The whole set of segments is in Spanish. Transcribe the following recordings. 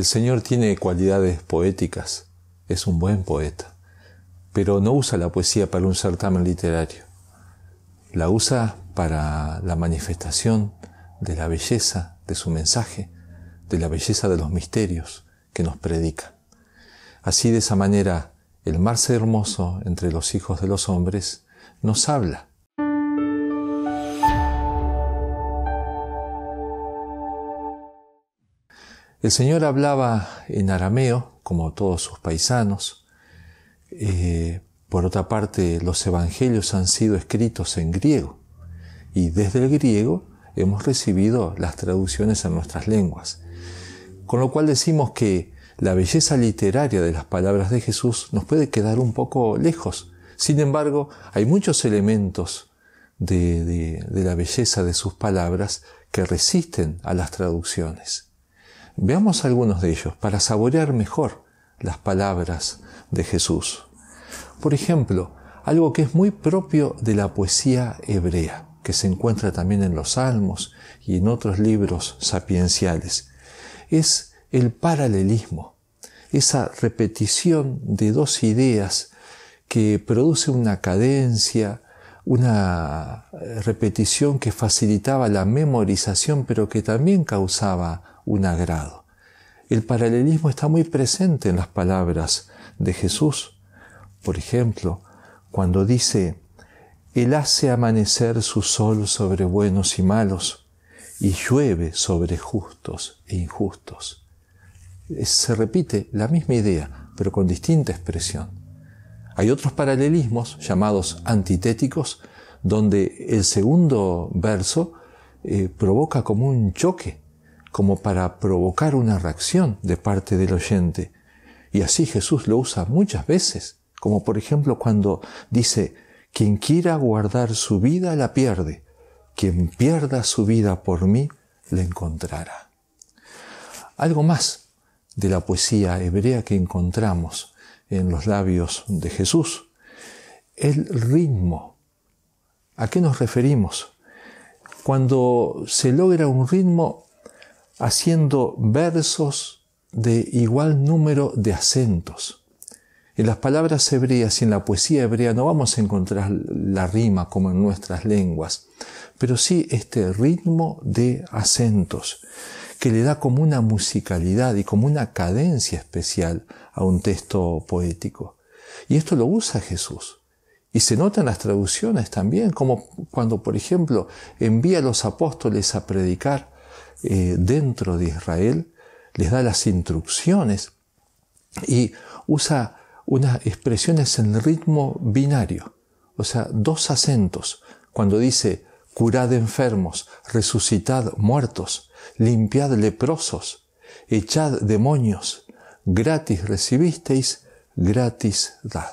El Señor tiene cualidades poéticas, es un buen poeta, pero no usa la poesía para un certamen literario, la usa para la manifestación de la belleza de su mensaje, de la belleza de los misterios que nos predica. Así de esa manera, el mar hermoso entre los hijos de los hombres nos habla El Señor hablaba en arameo, como todos sus paisanos. Eh, por otra parte, los evangelios han sido escritos en griego y desde el griego hemos recibido las traducciones a nuestras lenguas. Con lo cual decimos que la belleza literaria de las palabras de Jesús nos puede quedar un poco lejos. Sin embargo, hay muchos elementos de la belleza de sus palabras que resisten a las traducciones. Veamos algunos de ellos para saborear mejor las palabras de Jesús. Por ejemplo, algo que es muy propio de la poesía hebrea, que se encuentra también en los Salmos y en otros libros sapienciales, es el paralelismo, esa repetición de dos ideas que produce una cadencia, una repetición que facilitaba la memorización, pero que también causaba un agrado. El paralelismo está muy presente en las palabras de Jesús. Por ejemplo, cuando dice, Él hace amanecer su sol sobre buenos y malos, y llueve sobre justos e injustos. Se repite la misma idea, pero con distinta expresión. Hay otros paralelismos llamados antitéticos, donde el segundo verso eh, provoca como un choque como para provocar una reacción de parte del oyente. Y así Jesús lo usa muchas veces, como por ejemplo cuando dice, quien quiera guardar su vida la pierde, quien pierda su vida por mí la encontrará. Algo más de la poesía hebrea que encontramos en los labios de Jesús, el ritmo. ¿A qué nos referimos? Cuando se logra un ritmo haciendo versos de igual número de acentos. En las palabras hebreas y en la poesía hebrea no vamos a encontrar la rima como en nuestras lenguas, pero sí este ritmo de acentos que le da como una musicalidad y como una cadencia especial a un texto poético. Y esto lo usa Jesús. Y se nota en las traducciones también, como cuando, por ejemplo, envía a los apóstoles a predicar eh, dentro de Israel, les da las instrucciones y usa unas expresiones en ritmo binario, o sea, dos acentos, cuando dice curad enfermos, resucitad muertos, limpiad leprosos, echad demonios, gratis recibisteis, gratis dad.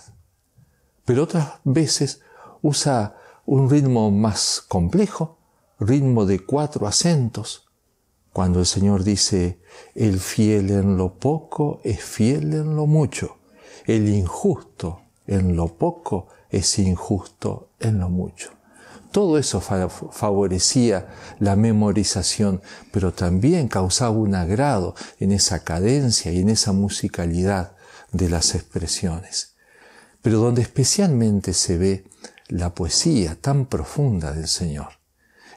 Pero otras veces usa un ritmo más complejo, ritmo de cuatro acentos, cuando el Señor dice, el fiel en lo poco es fiel en lo mucho, el injusto en lo poco es injusto en lo mucho. Todo eso favorecía la memorización, pero también causaba un agrado en esa cadencia y en esa musicalidad de las expresiones. Pero donde especialmente se ve la poesía tan profunda del Señor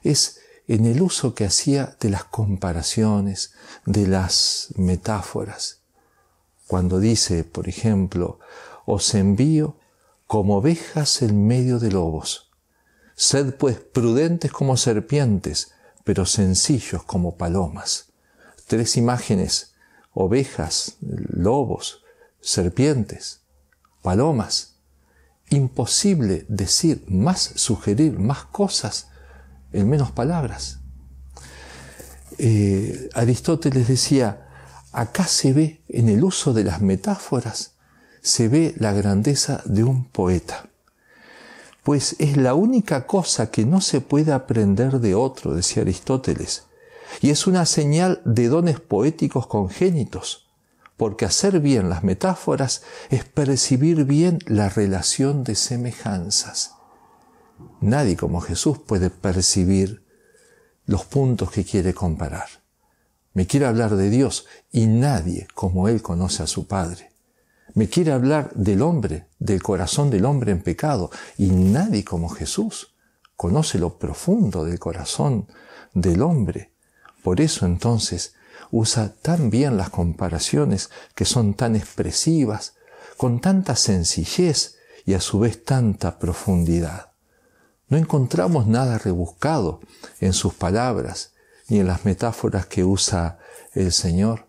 es en el uso que hacía de las comparaciones, de las metáforas. Cuando dice, por ejemplo, os envío como ovejas en medio de lobos. Sed pues prudentes como serpientes, pero sencillos como palomas. Tres imágenes, ovejas, lobos, serpientes, palomas. Imposible decir más, sugerir más cosas en menos palabras. Eh, Aristóteles decía, acá se ve, en el uso de las metáforas, se ve la grandeza de un poeta, pues es la única cosa que no se puede aprender de otro, decía Aristóteles, y es una señal de dones poéticos congénitos, porque hacer bien las metáforas es percibir bien la relación de semejanzas. Nadie como Jesús puede percibir los puntos que quiere comparar. Me quiere hablar de Dios y nadie como Él conoce a su Padre. Me quiere hablar del hombre, del corazón del hombre en pecado y nadie como Jesús conoce lo profundo del corazón del hombre. Por eso entonces usa tan bien las comparaciones que son tan expresivas, con tanta sencillez y a su vez tanta profundidad. No encontramos nada rebuscado en sus palabras ni en las metáforas que usa el Señor.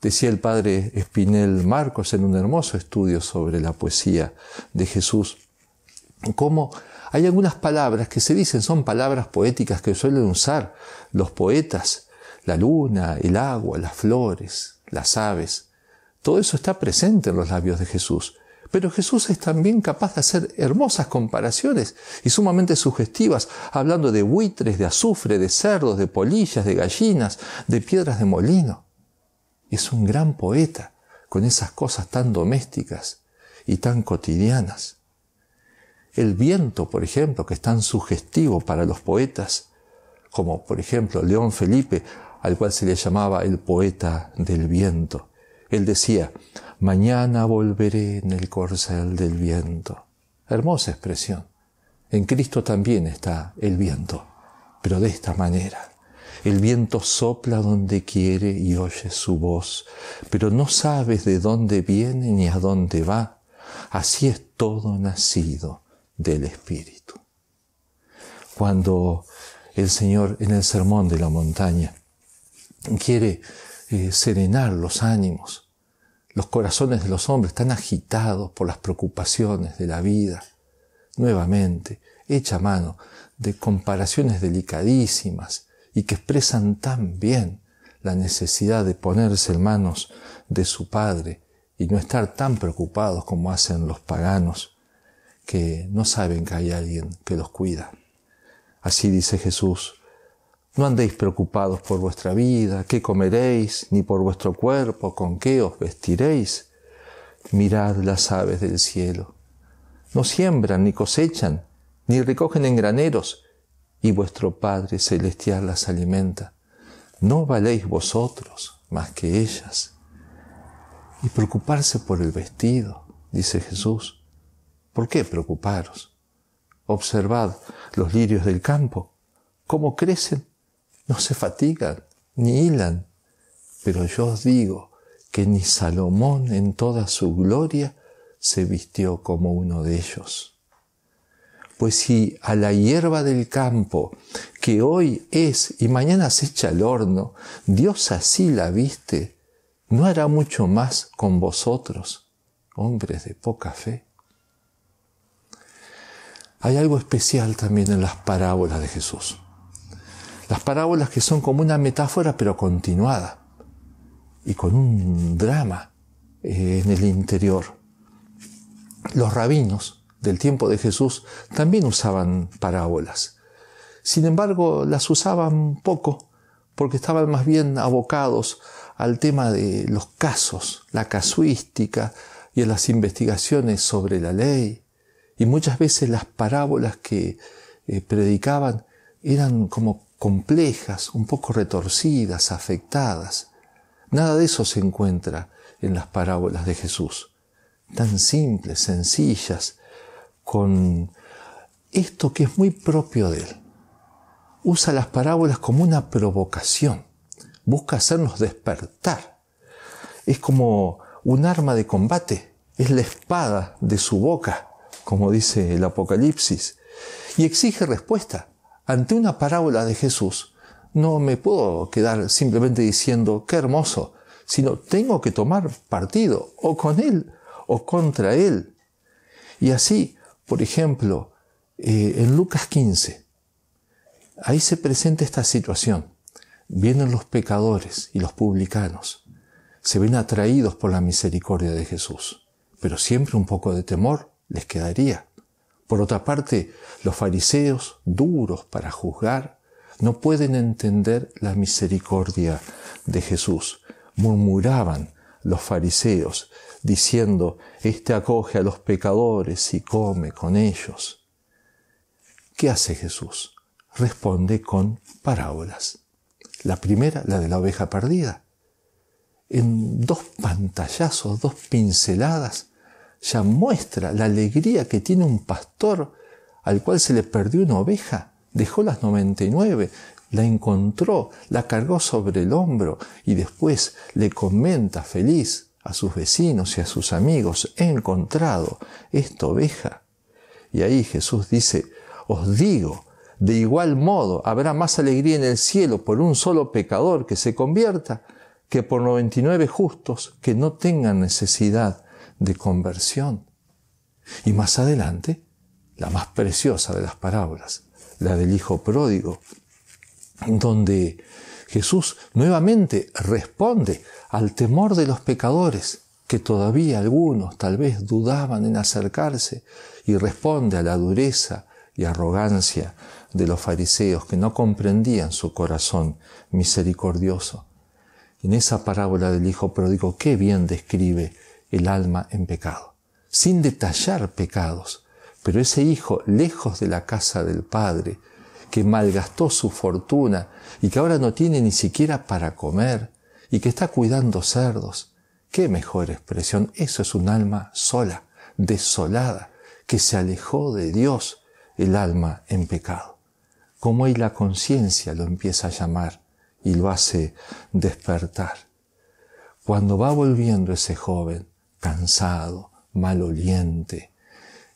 Decía el padre Espinel Marcos en un hermoso estudio sobre la poesía de Jesús, cómo hay algunas palabras que se dicen, son palabras poéticas que suelen usar los poetas, la luna, el agua, las flores, las aves. Todo eso está presente en los labios de Jesús, pero Jesús es también capaz de hacer hermosas comparaciones y sumamente sugestivas, hablando de buitres, de azufre, de cerdos, de polillas, de gallinas, de piedras de molino. Es un gran poeta con esas cosas tan domésticas y tan cotidianas. El viento, por ejemplo, que es tan sugestivo para los poetas, como por ejemplo León Felipe, al cual se le llamaba el poeta del viento. Él decía, Mañana volveré en el corcel del viento. Hermosa expresión. En Cristo también está el viento, pero de esta manera. El viento sopla donde quiere y oye su voz, pero no sabes de dónde viene ni a dónde va. Así es todo nacido del Espíritu. Cuando el Señor en el Sermón de la Montaña quiere eh, serenar los ánimos, los corazones de los hombres están agitados por las preocupaciones de la vida. Nuevamente, hecha mano de comparaciones delicadísimas y que expresan tan bien la necesidad de ponerse en manos de su Padre y no estar tan preocupados como hacen los paganos que no saben que hay alguien que los cuida. Así dice Jesús, no andéis preocupados por vuestra vida, qué comeréis, ni por vuestro cuerpo, con qué os vestiréis. Mirad las aves del cielo. No siembran, ni cosechan, ni recogen en graneros, y vuestro Padre Celestial las alimenta. No valéis vosotros más que ellas. Y preocuparse por el vestido, dice Jesús. ¿Por qué preocuparos? Observad los lirios del campo, cómo crecen no se fatigan ni hilan. Pero yo os digo que ni Salomón en toda su gloria se vistió como uno de ellos. Pues si a la hierba del campo, que hoy es y mañana se echa al horno, Dios así la viste, ¿no hará mucho más con vosotros, hombres de poca fe? Hay algo especial también en las parábolas de Jesús. Las parábolas que son como una metáfora pero continuada y con un drama eh, en el interior. Los rabinos del tiempo de Jesús también usaban parábolas. Sin embargo, las usaban poco porque estaban más bien abocados al tema de los casos, la casuística y a las investigaciones sobre la ley. Y muchas veces las parábolas que eh, predicaban eran como complejas, un poco retorcidas, afectadas. Nada de eso se encuentra en las parábolas de Jesús. Tan simples, sencillas, con esto que es muy propio de él. Usa las parábolas como una provocación. Busca hacernos despertar. Es como un arma de combate. Es la espada de su boca, como dice el Apocalipsis. Y exige respuesta ante una parábola de Jesús, no me puedo quedar simplemente diciendo, qué hermoso, sino tengo que tomar partido o con él o contra él. Y así, por ejemplo, eh, en Lucas 15, ahí se presenta esta situación. Vienen los pecadores y los publicanos. Se ven atraídos por la misericordia de Jesús, pero siempre un poco de temor les quedaría. Por otra parte, los fariseos, duros para juzgar, no pueden entender la misericordia de Jesús. Murmuraban los fariseos, diciendo, Este acoge a los pecadores y come con ellos. ¿Qué hace Jesús? Responde con parábolas. La primera, la de la oveja perdida. En dos pantallazos, dos pinceladas, ya muestra la alegría que tiene un pastor al cual se le perdió una oveja, dejó las 99, la encontró, la cargó sobre el hombro y después le comenta feliz a sus vecinos y a sus amigos, he encontrado esta oveja. Y ahí Jesús dice, os digo, de igual modo habrá más alegría en el cielo por un solo pecador que se convierta que por 99 justos que no tengan necesidad de conversión. Y más adelante, la más preciosa de las parábolas, la del Hijo Pródigo, donde Jesús nuevamente responde al temor de los pecadores, que todavía algunos tal vez dudaban en acercarse, y responde a la dureza y arrogancia de los fariseos que no comprendían su corazón misericordioso. En esa parábola del Hijo Pródigo, qué bien describe el alma en pecado, sin detallar pecados. Pero ese hijo, lejos de la casa del padre, que malgastó su fortuna y que ahora no tiene ni siquiera para comer y que está cuidando cerdos, qué mejor expresión, eso es un alma sola, desolada, que se alejó de Dios, el alma en pecado. Como hoy la conciencia lo empieza a llamar y lo hace despertar. Cuando va volviendo ese joven cansado, maloliente,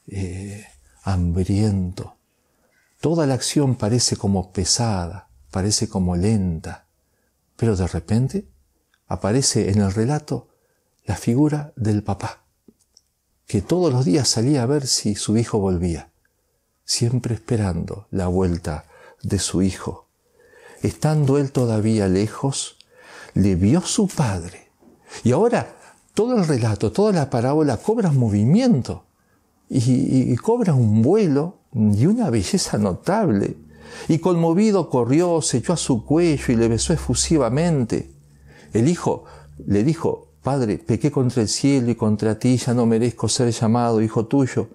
eh, hambriento. Toda la acción parece como pesada, parece como lenta, pero de repente aparece en el relato la figura del papá, que todos los días salía a ver si su hijo volvía, siempre esperando la vuelta de su hijo. Estando él todavía lejos, le vio su padre y ahora todo el relato, toda la parábola cobra movimiento y, cobra un vuelo y una belleza notable. Y conmovido corrió, se echó a su cuello y le besó efusivamente. El hijo le dijo, Padre, pequé contra el cielo y contra ti, ya no merezco ser llamado hijo tuyo.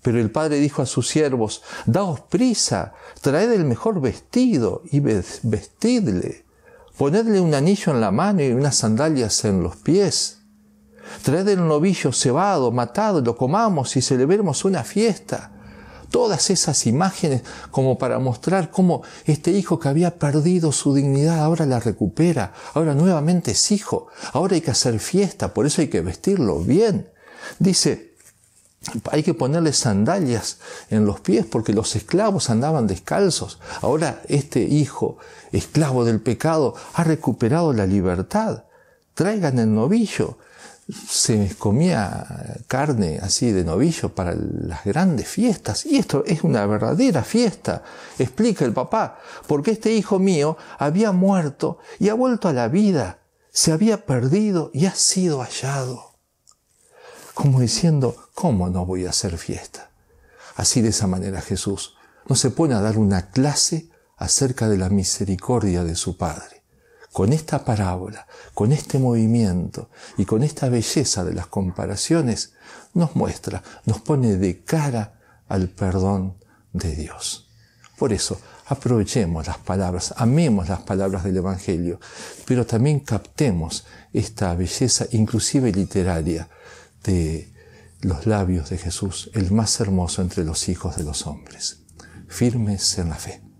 Pero el padre dijo a sus siervos, Daos prisa, traed el mejor vestido y vestidle, ponedle un anillo en la mano y unas sandalias en los pies Trae el novillo cebado, matado lo comamos y celebremos una fiesta. Todas esas imágenes como para mostrar cómo este hijo que había perdido su dignidad ahora la recupera, ahora nuevamente es hijo, ahora hay que hacer fiesta, por eso hay que vestirlo bien. Dice, hay que ponerle sandalias en los pies porque los esclavos andaban descalzos. Ahora este hijo, esclavo del pecado, ha recuperado la libertad. Traigan el novillo se comía carne así de novillo para las grandes fiestas. Y esto es una verdadera fiesta, explica el papá, porque este hijo mío había muerto y ha vuelto a la vida, se había perdido y ha sido hallado. Como diciendo, ¿cómo no voy a hacer fiesta? Así de esa manera Jesús no se pone a dar una clase acerca de la misericordia de su Padre con esta parábola, con este movimiento y con esta belleza de las comparaciones, nos muestra, nos pone de cara al perdón de Dios. Por eso, aprovechemos las palabras, amemos las palabras del Evangelio, pero también captemos esta belleza, inclusive literaria, de los labios de Jesús, el más hermoso entre los hijos de los hombres. Firmes en la fe.